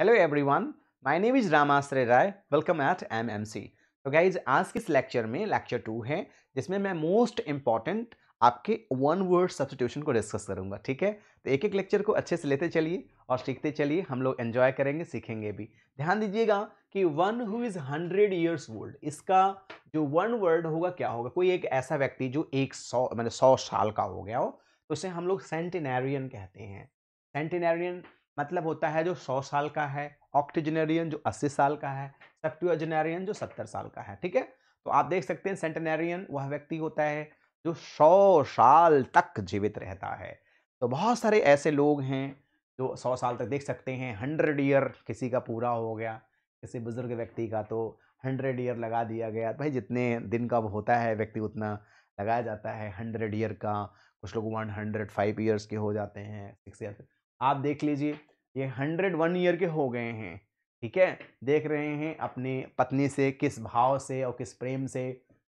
Hello everyone my name is Ramashray Rai welcome at MMC तो guys आज के इस लेक्चर में लेक्चर टू है जिसमें मैं मोस्ट इम्पॉर्टेंट आपके वन वर्ड सब्सिट्यूशन को डिस्कस करूंगा ठीक है तो एक एक लेक्चर को अच्छे से लेते चलिए और सीखते चलिए हम लोग एन्जॉय करेंगे सीखेंगे भी ध्यान दीजिएगा कि one who is hundred years old इसका जो वन वर्ड होगा क्या होगा कोई एक ऐसा व्यक्ति जो एक सौ मतलब सौ साल का हो गया हो तो उसे हम लोग सेंटिनेरियन कहते हैं सेंटिनेरियन मतलब होता है जो सौ साल का है ऑक्टिजनेरियन जो अस्सी साल का है सेप्टुअजनेरियन जो सत्तर साल का है ठीक है तो आप देख सकते हैं सेंटनेरियन वह व्यक्ति होता है जो सौ साल तक जीवित रहता है तो बहुत सारे ऐसे लोग हैं जो सौ साल तक देख सकते हैं हंड्रेड ईयर किसी का पूरा हो गया किसी बुज़ुर्ग व्यक्ति का तो हंड्रेड ईयर लगा दिया गया भाई जितने दिन का वो होता है व्यक्ति उतना लगाया जाता है हंड्रेड ईयर का कुछ लोग वन हंड्रेड फाइव ईयर्स के हो जाते हैं सिक्स ईयर आप देख लीजिए ये हंड्रेड वन ईयर के हो गए हैं ठीक है देख रहे हैं अपनी पत्नी से किस भाव से और किस प्रेम से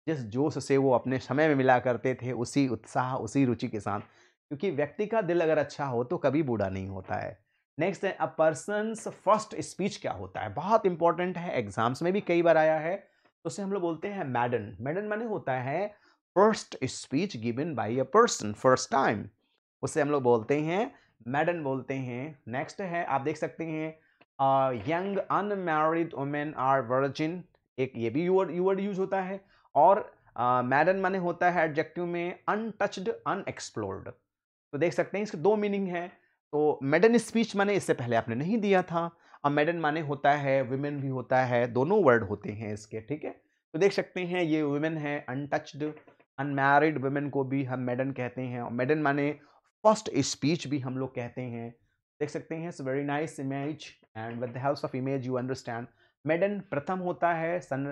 जिस जोश से वो अपने समय में मिला करते थे उसी उत्साह उसी रुचि के साथ क्योंकि व्यक्ति का दिल अगर अच्छा हो तो कभी बूढ़ा नहीं होता है नेक्स्ट है अ पर्सनस फर्स्ट स्पीच क्या होता है बहुत इंपॉर्टेंट है एग्जाम्स में भी कई बार आया है तो उसे हम लोग बोलते हैं मैडन मैडन माने होता है first speech given by a person first time उसे हम लोग बोलते हैं मैडन बोलते हैं नेक्स्ट है आप देख सकते हैं young unmarried women or virgin एक ये भी यूवर्ड यूज होता है और मैडन uh, माने होता है एडजेक्टिव में अनटचड अनएक्सप्लोर्ड तो देख सकते हैं इसके दो मीनिंग है तो मैडन स्पीच माने इससे पहले आपने नहीं दिया था और मैडन माने होता है वुमेन भी होता है दोनों वर्ड होते हैं इसके ठीक है तो देख सकते हैं ये वुमेन है अनटच्ड अनमैरिड वुमेन को भी हम मैडन कहते हैं और मैडन माने फर्स्ट स्पीच भी हम लोग कहते हैं देख सकते हैं it's very nice image and with the help of image you understand maiden प्रथम होता है 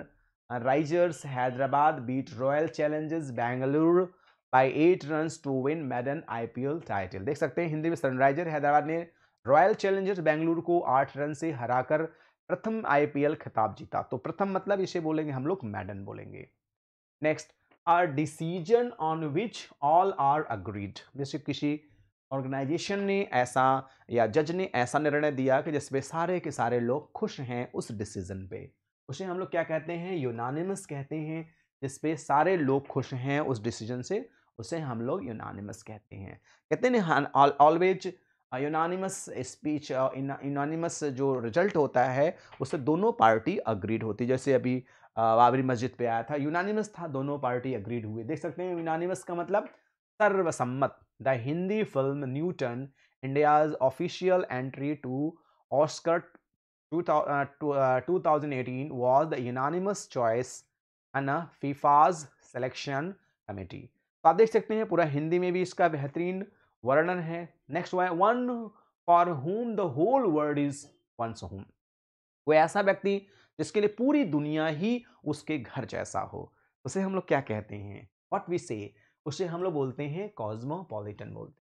Sunrisers Hyderabad beat Royal Challengers Bengaluru by eight run to win maiden IPL title देख सकते हैं हिंदी में सनराइजर हैदराबाद ने रॉयल चैलेंजर्स बेंगलुरु को आठ रन से हराकर प्रथम आईपीएल खिताब जीता तो प्रथम मतलब इसे बोलेंगे हम लोग मैडन बोलेंगे next are decision on which all are agreed जैसे किसी ऑर्गेनाइजेशन ने ऐसा या जज ने ऐसा निर्णय दिया कि जिसपे सारे के सारे लोग खुश हैं उस डिसीजन पे उसे हम लोग क्या कहते हैं यूनानिमस कहते हैं जिसपे सारे लोग खुश हैं उस डिसीजन से उसे हम लोग यूनानिमस कहते हैं कहते हैं ऑलवेज यूनानिमस स्पीच यूनानिमस जो रिजल्ट होता है उससे दोनों पार्टी अग्रीड होती है जैसे अभी बाबरी मस्जिद पे आया था यूनानिमस था दोनों पार्टी अग्रीड हुए देख सकते हैं यूनानिमस का मतलब सर्वसम्मत the Hindi film Newton India's official entry to Oscar 2018 was the unanimous choice and a FIFA's selection committee तो आप देख सकते हैं पूरा हिंदी में भी इसका बेहतरीन वर्णन है नेक्स्ट हुआ one for whom the whole world is one's home कोई ऐसा व्यक्ति जिसके लिए पूरी दुनिया ही उसके घर जैसा हो उसे हम लोग क्या कहते हैं वॉट वी से उसे हम लोग बोलते हैं कॉजमोपोलिटन बोलते हैं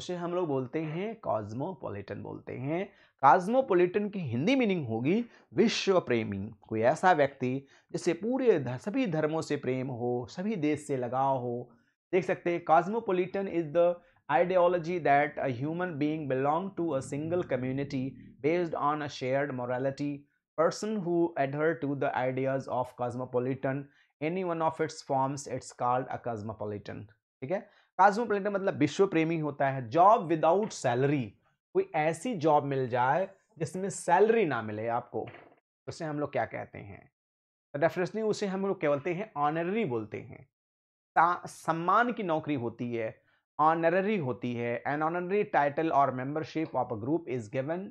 उसे हम लोग बोलते हैं कॉजमोपोलिटन बोलते हैं कॉज्मोपॉलिटन की हिंदी मीनिंग होगी विश्व प्रेमी कोई ऐसा व्यक्ति जिसे पूरे सभी धर्मों से प्रेम हो सभी देश से लगाव हो देख सकते हैं cosmopolitan is the ideology that a human being belong to a single community based on a shared morality person who adhere to the ideas of cosmopolitan any one of its forms it's called a cosmopolitan ठीक है cosmopolitan मतलब विश्व प्रेमी होता है job without salary कोई ऐसी job मिल जाए जिसमें salary ना मिले आपको उसे हम लोग क्या कहते हैं डेफिनेशली उसे हम लोग क्या बोलते हैं ऑनररी बोलते हैं सम्मान की नौकरी होती है ऑनररी होती है एन ऑनररी टाइटल और membership of a group is given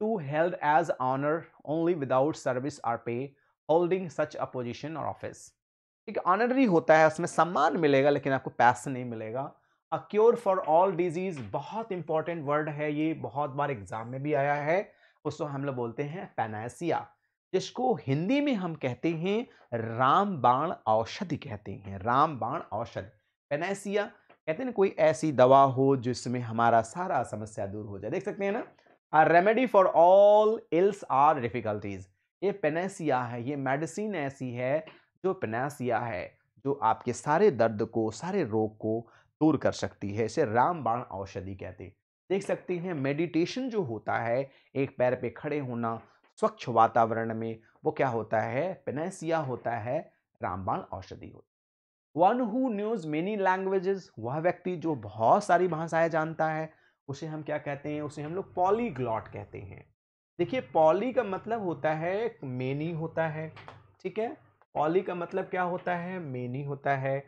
to held as honour only without service or pay holding such a position or office ठीक ऑनर भी होता है उसमें सम्मान मिलेगा लेकिन आपको पैसा नहीं मिलेगा a cure for all disease बहुत इंपॉर्टेंट वर्ड है ये बहुत बार एग्जाम में भी आया है उसको हम लोग बोलते हैं पैनासिया जिसको हिंदी में हम कहते हैं राम बाण औषधि कहते हैं राम बाण औषधि पेनासिया कहते हैं ना कोई ऐसी दवा हो जिसमें हमारा सारा समस्या दूर हो जाए देख सकते हैं ना a remedy for all ills or difficulties ये पेनेसिया है ये मेडिसिन ऐसी है जो पेनेसिया है जो आपके सारे दर्द को सारे रोग को दूर कर सकती है इसे रामबाण औषधि कहते हैं देख सकते हैं मेडिटेशन जो होता है एक पैर पे खड़े होना स्वच्छ वातावरण में वो क्या होता है पेनेसिया होता है रामबाण औषधि होती one who knows many languages वह व्यक्ति जो बहुत सारी भाषाएं जानता है उसे हम क्या कहते हैं उसे हम लोग पॉलीग्लॉट कहते हैं देखिए पॉली का मतलब होता है मेनी होता है ठीक है पॉली का मतलब क्या होता है मेनी होता है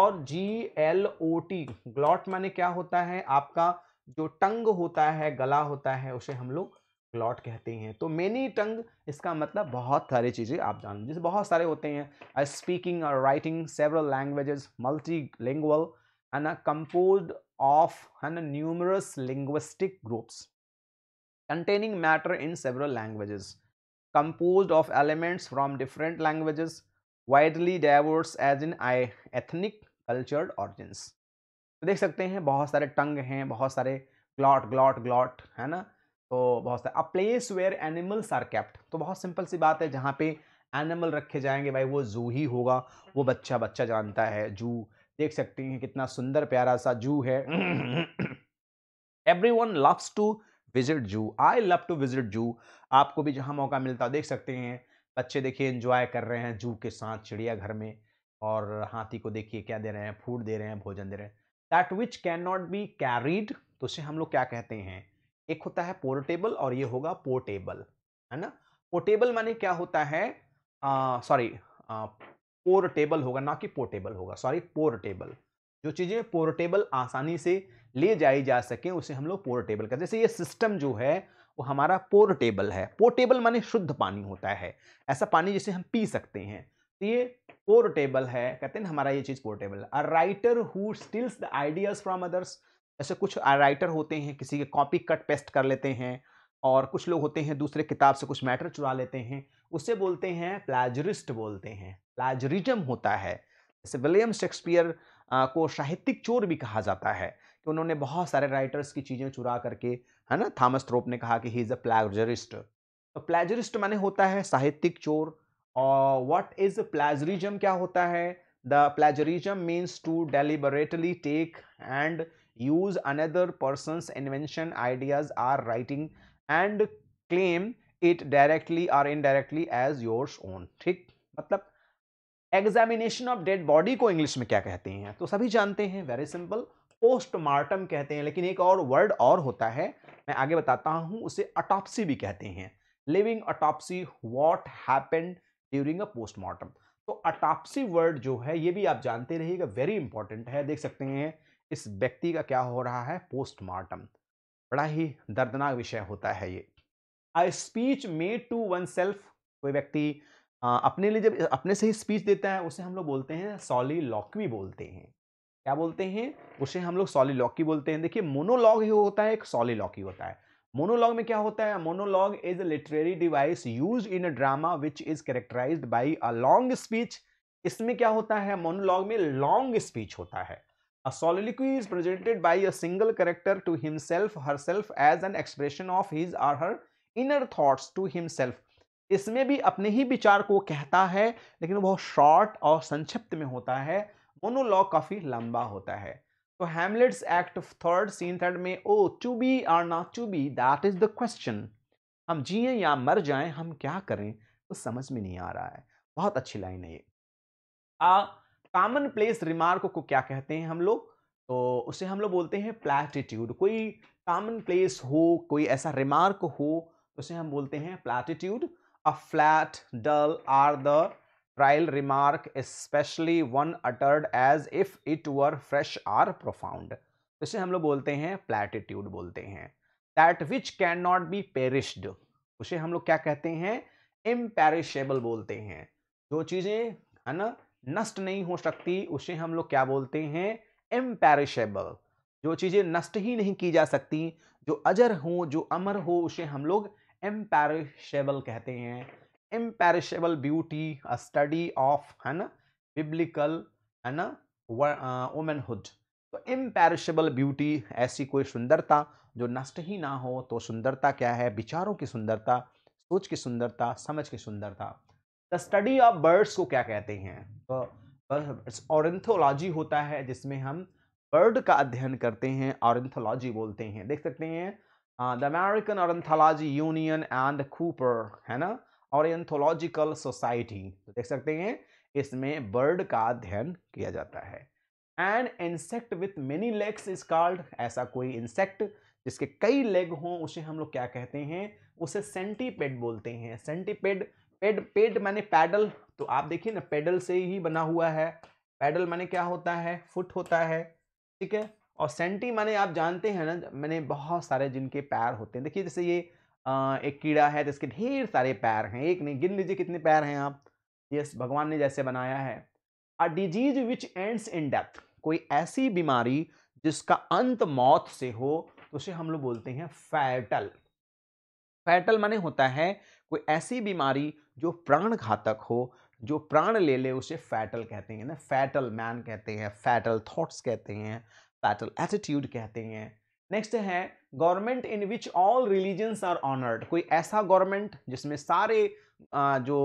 और जी एल ओ टी ग्लॉट माने क्या होता है आपका जो टंग होता है गला होता है उसे हम लोग ग्लॉट कहते हैं तो मेनी टंग इसका मतलब बहुत सारी चीज़ें आप जान जैसे बहुत सारे होते हैं स्पीकिंग और writing several languages multilingual है ना कंपोज्ड ऑफ है ना numerous linguistic groups containing matter in several languages, composed of elements from different languages, widely diverse as in ethnic, cultured origins. तो देख सकते हैं बहुत सारे टंग हैं बहुत सारे ग्लॉट ग्लॉट ग्लॉट है ना तो बहुत सारे a place where animals are kept तो बहुत सिंपल सी बात है जहाँ पे एनिमल रखे जाएंगे भाई वो जू ही होगा वो बच्चा बच्चा जानता है जू देख सकते हैं कितना सुंदर प्यारा सा जू है everyone loves to visit zoo I love to visit जू आपको भी जहाँ मौका मिलता है देख सकते हैं बच्चे देखिए इंजॉय कर रहे हैं जू के साथ चिड़ियाघर में और हाथी को देखिए क्या दे रहे हैं फूड दे रहे हैं भोजन दे रहे हैं that which can not be carried तो उसे हम लोग क्या कहते हैं एक होता है पोर्टेबल और ये होगा पोर्टेबल है ना पोर्टेबल माने क्या होता है सॉरी पोर्टेबल होगा ना कि पोर्टेबल होगा सॉरी पोर्टेबल जो चीज़ें पोर्टेबल आसानी से ले जाई जा सकें उसे हम लोग पोर्टेबल कहते जैसे ये सिस्टम जो है वो हमारा पोर्टेबल है पोर्टेबल माने शुद्ध पानी होता है ऐसा पानी जिसे हम पी सकते हैं तो ये पोर्टेबल है कहते हैं हमारा ये चीज़ पोर्टेबल है writer who steals the ideas from others ऐसे कुछ राइटर होते हैं किसी के कॉपी कट पेस्ट कर लेते हैं और कुछ लोग होते हैं दूसरे किताब से कुछ मैटर चुरा लेते हैं उसे बोलते हैं प्लाजरिस्ट बोलते हैं प्लाजरिज्म होता है जैसे विलियम शेक्सपियर को साहित्यिक चोर भी कहा जाता है कि उन्होंने बहुत सारे राइटर्स की चीज़ें चुरा करके है ना थॉमस थ्रोप ने कहा कि ही इज़ अ प्लाजरिस्ट तो प्लाजरिस्ट माने होता है साहित्यिक चोर और व्हाट इज़ प्लाजरिज्म क्या होता है the plagiarism means to deliberately take and use another person's invention ideas or writing and claim it directly और इनडायरेक्टली एज योर्स ओन ठीक मतलब एग्जामिनेशन ऑफ डेड बॉडी को इंग्लिश में क्या कहते हैं तो सभी जानते हैं वेरी सिंपल पोस्टमार्टम कहते हैं लेकिन एक और वर्ड और होता है मैं आगे बताता हूं उसे अटॉप्सी भी कहते हैं living autopsy what happened during a postmortem तो अटॉप्सी वर्ड जो है ये भी आप जानते रहिएगा वेरी इंपॉर्टेंट है देख सकते हैं इस व्यक्ति का क्या हो रहा है पोस्टमार्टम बड़ा ही दर्दनाक विषय होता है ये a speech made to oneself कोई व्यक्ति अपने लिए जब अपने से ही स्पीच देता है उसे हम लोग बोलते हैं सॉली लॉकवी बोलते हैं क्या बोलते हैं उसे हम लोग सॉली लॉकी बोलते हैं देखिए मोनोलॉग ही होता है एक सॉली लॉकी होता है मोनोलॉग में क्या होता है monologue is a literary device use in a drama which is characterize by a long speech इसमें क्या होता है मोनोलॉग में लॉन्ग स्पीच होता है a soliloquy is presented by a single character to himself herself as an expression of his or her inner thoughts to himself इसमें भी अपने ही विचार को कहता है लेकिन वो बहुत शॉर्ट और संक्षिप्त में होता है मोनोलॉग काफ़ी लंबा होता है तो Hamlet's act third scene third में O to be or not to be that is the question हम जिए या मर जाएं हम क्या करें तो समझ में नहीं आ रहा है बहुत अच्छी लाइन है ये आ कॉमन प्लेस रिमार्क को क्या कहते हैं हम लोग तो उसे हम लोग बोलते हैं प्लेटिट्यूड कोई कॉमन प्लेस हो कोई ऐसा रिमार्क हो उसे हम बोलते हैं platitude a flat dull or the trite remark especially one uttered as if it were fresh or profound इसे हम लोग बोलते हैं प्लैटिट्यूड बोलते हैं that which can not be perished उसे हम लोग क्या कहते हैं इम्पेरिशेबल बोलते हैं जो चीज़ें है ना नष्ट नहीं हो सकती उसे हम लोग क्या बोलते हैं इम्पेरिशेबल जो चीज़ें नष्ट ही नहीं की जा सकती जो अजर हो जो अमर हो उसे हम लोग इम्पेरिशेबल कहते हैं इम्पेरिशेबल ब्यूटी स्टडी ऑफ है ना बिब्लिकल है ना वुमेनहुड तो इम्पेरिशेबल ब्यूटी ऐसी कोई सुंदरता जो नष्ट ही ना हो तो सुंदरता क्या है विचारों की सुंदरता सोच की सुंदरता समझ की सुंदरता द स्टडी ऑफ बर्ड्स को क्या कहते हैं तो ऑरेंथोलॉजी होता है जिसमें हम बर्ड का अध्ययन करते हैं ऑरेंथोलॉजी बोलते हैं देख सकते हैं the American ornithology union and Cooper है ना ऑरेंथोलॉजिकल सोसाइटी तो देख सकते हैं इसमें बर्ड का अध्ययन किया जाता है and insect with many legs is called ऐसा कोई इंसेक्ट जिसके कई लेग हों उसे हम लोग क्या कहते हैं उसे सेंटीपेड बोलते हैं सेंटीपेड पेड पेड मैंने पैडल तो आप देखिए ना पैडल से ही बना हुआ है पैडल मैंने क्या होता है फुट होता है ठीक है और सेंटी माने आप जानते हैं ना मैंने बहुत सारे जिनके पैर होते हैं देखिए जैसे ये आ, एक कीड़ा है जिसके तो ढेर सारे पैर हैं एक नहीं गिन लीजिए कितने पैर हैं आप यस भगवान ने जैसे बनाया है a disease which ends in death कोई ऐसी बीमारी जिसका अंत मौत से हो तो उसे हम लोग बोलते हैं फैटल फैटल माने होता है कोई ऐसी बीमारी जो प्राण घातक हो जो प्राण ले ले उसे फैटल कहते हैं ना फैटल मैन कहते हैं फैटल थॉट्स कहते हैं बैटल एटीट्यूड कहते हैं नेक्स्ट है government in which all religions are honoured कोई ऐसा गवर्नमेंट जिसमें सारे जो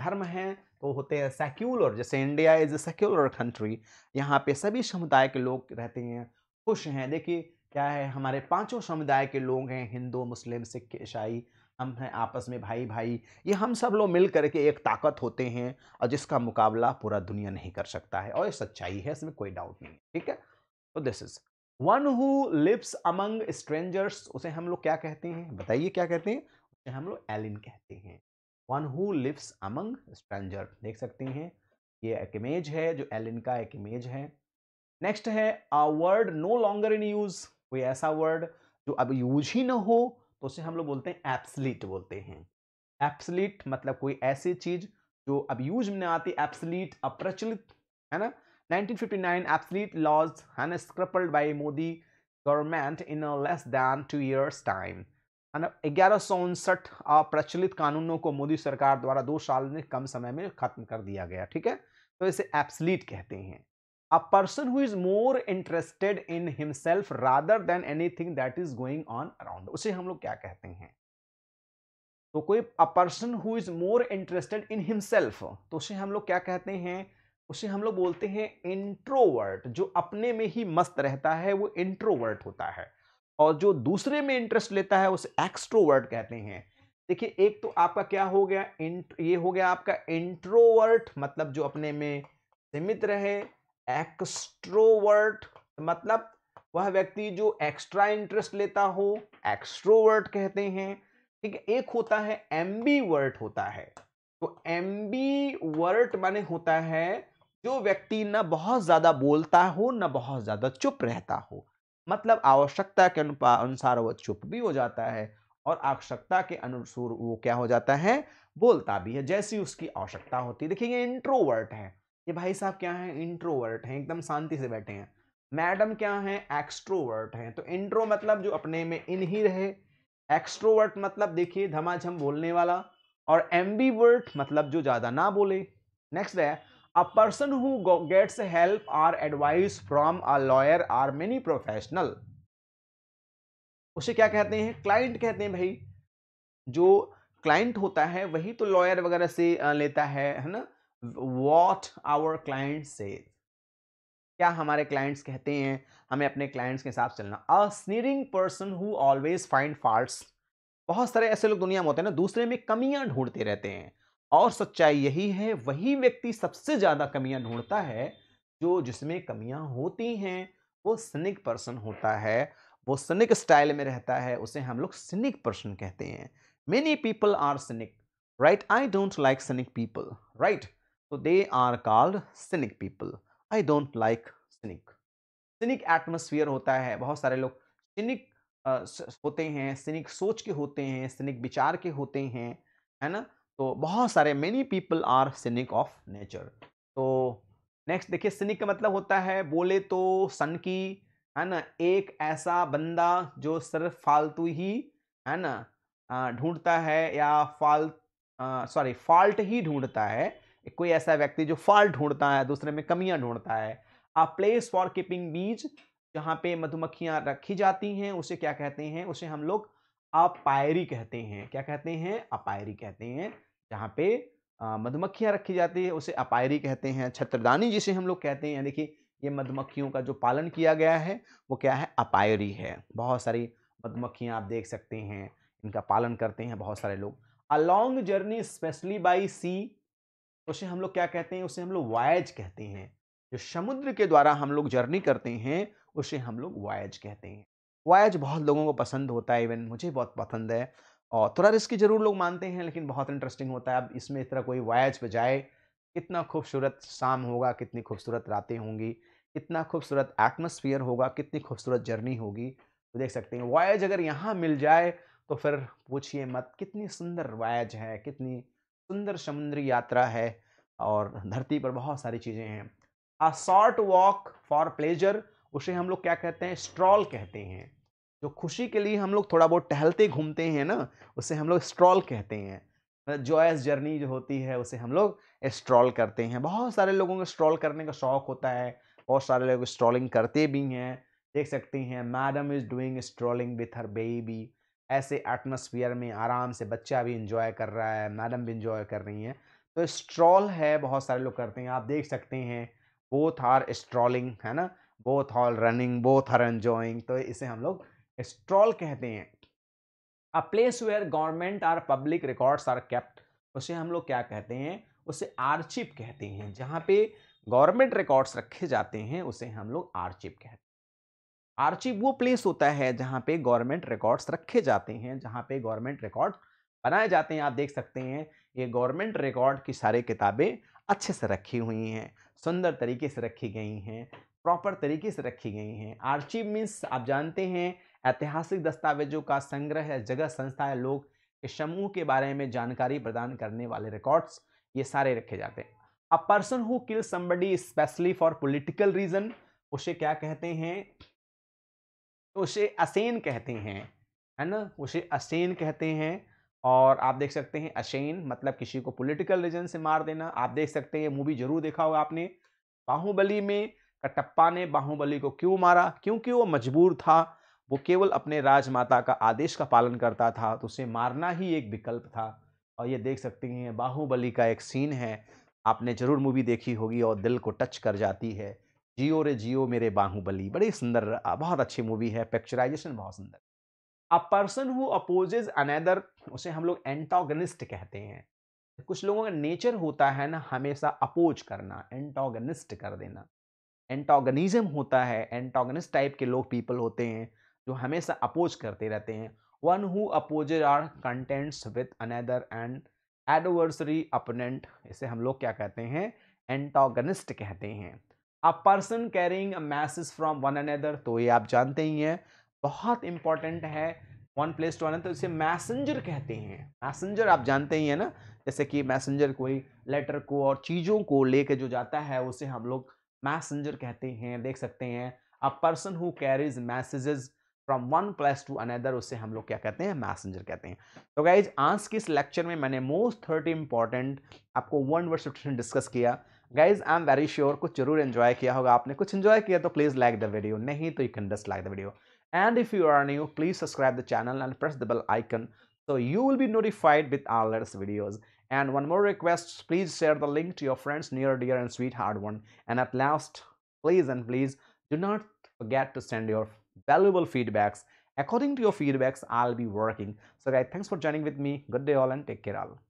धर्म हैं वो होते हैं सेक्यूलर जैसे India is a secular country यहाँ पे सभी समुदाय के लोग रहते हैं खुश हैं देखिए क्या है हमारे पांचों समुदाय के लोग हैं हिंदू मुस्लिम सिख ईसाई हम हैं आपस में भाई भाई ये हम सब लोग मिल करके एक ताकत होते हैं और जिसका मुकाबला पूरा दुनिया नहीं कर सकता है और ये सच्चाई है इसमें कोई डाउट नहीं ठीक है तो this is one who lives among strangers उसे हम लोग क्या कहते हैं बताइए क्या कहते हैं उसे हम लोग एलिन कहते हैं one who lives among stranger देख सकते हैं ये एक इमेज है जो एलिन का एक इमेज है नेक्स्ट है a word no longer in use कोई ऐसा वर्ड जो अब यूज ही ना हो तो उसे हम लोग बोलते हैं एप्सलीट बोलते हैं एप्सलीट मतलब कोई ऐसी चीज जो अब यूज में आती एप्सलीट अप्रचलित है ना 1959 absolute laws unscrupled by Modi government in less than two years time ग्यारह सौ उनसठ प्रचलित कानूनों को मोदी सरकार द्वारा दो साल में कम समय में खत्म कर दिया गया ठीक है तो इसे एप्सलीट कहते हैं a person who is more interested in himself rather than anything that is going on around उसे हम लोग क्या कहते हैं तो कोई a person who is more interested in himself तो उसे हम लोग क्या कहते हैं उसे हम लोग बोलते हैं इंट्रोवर्ट जो अपने में ही मस्त रहता है वो इंट्रोवर्ट होता है और जो दूसरे में इंटरेस्ट लेता है उसे एक्सट्रोवर्ट कहते हैं देखिए एक तो आपका क्या हो गया ये हो गया आपका इंट्रोवर्ट मतलब जो अपने में सीमित रहे एक्सट्रोवर्ट मतलब वह व्यक्ति जो एक्स्ट्रा इंटरेस्ट लेता हो एक्सट्रोवर्ट कहते हैं ठीक है एक होता है एम्बीवर्ट होता है तो एम्बीवर्ट माने होता है जो व्यक्ति न बहुत ज़्यादा बोलता हो न बहुत ज़्यादा चुप रहता हो मतलब आवश्यकता के अनुसार वह चुप भी हो जाता है और आवश्यकता के अनुसार वो क्या हो जाता है बोलता भी है जैसी उसकी आवश्यकता होती है देखिए ये इंट्रोवर्ट है ये भाई साहब क्या है इंट्रोवर्ट हैं एकदम शांति से बैठे हैं मैडम क्या है एक्सट्रोवर्ट हैं तो इंट्रो मतलब जो अपने में इन ही रहे एक्सट्रोवर्ट मतलब देखिए धमाझम बोलने वाला और एम्बीवर्ट मतलब जो ज़्यादा ना बोले नेक्स्ट है a person who gets help or advice from a lawyer or many professional उसे क्या कहते हैं क्लाइंट कहते हैं भाई जो क्लाइंट होता है वही तो लॉयर वगैरह से लेता है है ना वॉट आवर क्लाइंट से क्या हमारे क्लाइंट्स कहते हैं हमें अपने क्लाइंट्स के हिसाब से चलना a sneering person who always find fault बहुत सारे ऐसे लोग दुनिया में होते हैं ना दूसरे में कमियां ढूंढते रहते हैं और सच्चाई यही है वही व्यक्ति सबसे ज़्यादा कमियां ढूंढता है जो जिसमें कमियां होती हैं वो सिनिक पर्सन होता है वो सिनिक स्टाइल में रहता है उसे हम लोग सिनिक पर्सन कहते हैं many people are cynic right I don't like cynic people right तो they are called cynic people I don't like cynic cynic atmosphere होता है बहुत सारे लोग सिनिक होते हैं सिनिक सोच के होते हैं सिनिक विचार के होते हैं है ना तो बहुत सारे many people are cynic of nature तो नेक्स्ट देखिए सिनिक का मतलब होता है बोले तो सन की है ना एक ऐसा बंदा जो सिर्फ फालतू ही है ना ढूंढता है या फाल सॉरी फॉल्ट ही ढूंढता है कोई ऐसा व्यक्ति जो फॉल्ट ढूंढता है दूसरे में कमियां ढूंढता है अ प्लेस फॉर कीपिंग बीज जहाँ पे मधुमक्खियाँ रखी जाती हैं उसे क्या कहते हैं उसे हम लोग अपायरी कहते हैं क्या कहते हैं अपायरी कहते हैं जहाँ पे मधुमक्खियाँ रखी जाती है उसे अपायरी कहते हैं छत्रदानी जिसे हम लोग कहते हैं यानी कि ये मधुमक्खियों का जो पालन किया गया है वो क्या है अपायरी है बहुत सारी मधुमक्खियाँ आप देख सकते हैं इनका पालन करते हैं बहुत सारे लोग a long journey specially by sea उसे हम लोग क्या कहते हैं उसे हम लोग वायज कहते हैं जो समुद्र के द्वारा हम लोग जर्नी करते हैं उसे हम लोग वायज कहते हैं वायज बहुत लोगों को पसंद होता है इवन मुझे बहुत पसंद है और थोड़ा रिस्क जरूर लोग मानते हैं लेकिन बहुत इंटरेस्टिंग होता है अब इसमें इस तरह कोई वायज पे जाए कितना खूबसूरत शाम होगा कितनी खूबसूरत रातें होंगी कितना खूबसूरत एटमोसफियर होगा कितनी खूबसूरत जर्नी होगी तो देख सकते हैं वायज अगर यहाँ मिल जाए तो फिर पूछिए मत कितनी सुंदर वायज है कितनी सुंदर समुद्री यात्रा है और धरती पर बहुत सारी चीज़ें हैं a short walk for pleasure उसे हम लोग क्या कहते हैं स्ट्रॉल कहते हैं जो खुशी के लिए हम लोग थोड़ा बहुत टहलते घूमते हैं ना उसे हम लोग स्ट्रॉल कहते हैं जॉयस जर्नी जो होती है उसे हम लोग स्ट्रॉल करते हैं बहुत सारे लोगों को स्ट्रॉल करने का शौक होता है बहुत सारे लोग स्ट्रॉलिंग करते भी हैं देख सकते हैं madam is doing strolling with her baby ऐसे एटमोसफियर में आराम से बच्चा भी इंजॉय कर रहा है मैडम भी इंजॉय कर रही हैं तो स्ट्रॉल है बहुत सारे लोग करते हैं आप देख सकते हैं बोथ आर स्ट्रॉलिंग है ना both are running both are enjoying तो इसे हम लोग स्ट्रॉल कहते हैं अ प्लेस वेयर गवर्नमेंट और पब्लिक रिकॉर्ड्स आर कैप्ट उसे हम लोग क्या कहते हैं उसे आर्चिप कहते हैं जहाँ पे गवर्नमेंट रिकॉर्ड्स रखे जाते हैं उसे हम लोग आर्चिप कहते हैं आर्चिप वो प्लेस होता है जहाँ पे गवर्नमेंट रिकॉर्ड्स रखे जाते हैं जहाँ पे गवर्नमेंट रिकॉर्ड बनाए जाते हैं आप देख सकते हैं ये गवर्नमेंट रिकॉर्ड की सारी किताबें अच्छे से रखी हुई हैं सुंदर तरीके से रखी गई हैं प्रॉपर तरीके से रखी गई हैं आर्चिव मीन्स आप जानते हैं ऐतिहासिक दस्तावेजों का संग्रह है जगह संस्था है लोग के समूह के बारे में जानकारी प्रदान करने वाले रिकॉर्ड्स ये सारे रखे जाते हैं a person who kill somebody specially for political reason उसे क्या कहते हैं उसे असेन कहते हैं है ना उसे असेन कहते हैं और आप देख सकते हैं असेन मतलब किसी को पॉलिटिकल रीजन से मार देना आप देख सकते हैं मूवी जरूर देखा होगा आपने बाहुबली में कटप्पा ने बाहुबली को क्यों मारा क्योंकि वो मजबूर था वो केवल अपने राजमाता का आदेश का पालन करता था तो उसे मारना ही एक विकल्प था और ये देख सकते हैं बाहुबली का एक सीन है आपने ज़रूर मूवी देखी होगी और दिल को टच कर जाती है जियो रे जियो मेरे बाहुबली बड़ी सुंदर बहुत अच्छी मूवी है पिक्चराइजेशन बहुत सुंदर a person who opposes another उसे हम लोग एंटोगनिस्ट कहते हैं कुछ लोगों का नेचर होता है ना हमेशा अपोज करना एंटोगनिस्ट कर देना एंटोगनिज्म होता है एंटोगनिस्ट टाइप के लोग पीपल होते हैं जो हमेशा अपोज करते रहते हैं one who oppose or contends with another and adversary opponent इसे हम लोग क्या कहते हैं एंटागनिस्ट कहते हैं a person carrying a message from one another तो ये आप जानते ही हैं बहुत इंपॉर्टेंट है वन प्लेस टू अनदर इसे मैसेंजर कहते हैं मैसेंजर आप जानते ही हैं ना जैसे कि मैसेंजर कोई लेटर को और चीज़ों को लेके जो जाता है उसे हम लोग मैसेंजर कहते हैं देख सकते हैं a person who carries messages from one plus to another उसे हम लोग क्या कहते हैं मैसेंजर कहते हैं तो गाइज आज के इस लेक्चर में मैंने मोस्ट थर्टी इंपॉर्टेंट आपको वन वर्ड सब्सक्रिप्शन डिस्कस किया guys I am very sure कुछ जरूर एंजॉय किया होगा आपने कुछ एंजॉय किया तो प्लीज़ लाइक द वीडियो नहीं तो you can just like the video and if you are new please subscribe the channel and press the bell icon you will be notified with with our videos and one more request please share the link to your friends near dear and sweet hard one and at last please and please do not get to send your valuable feedbacks. According to your feedbacks, I'll be working. So guys, thanks for joining with me. Good day all and take care all.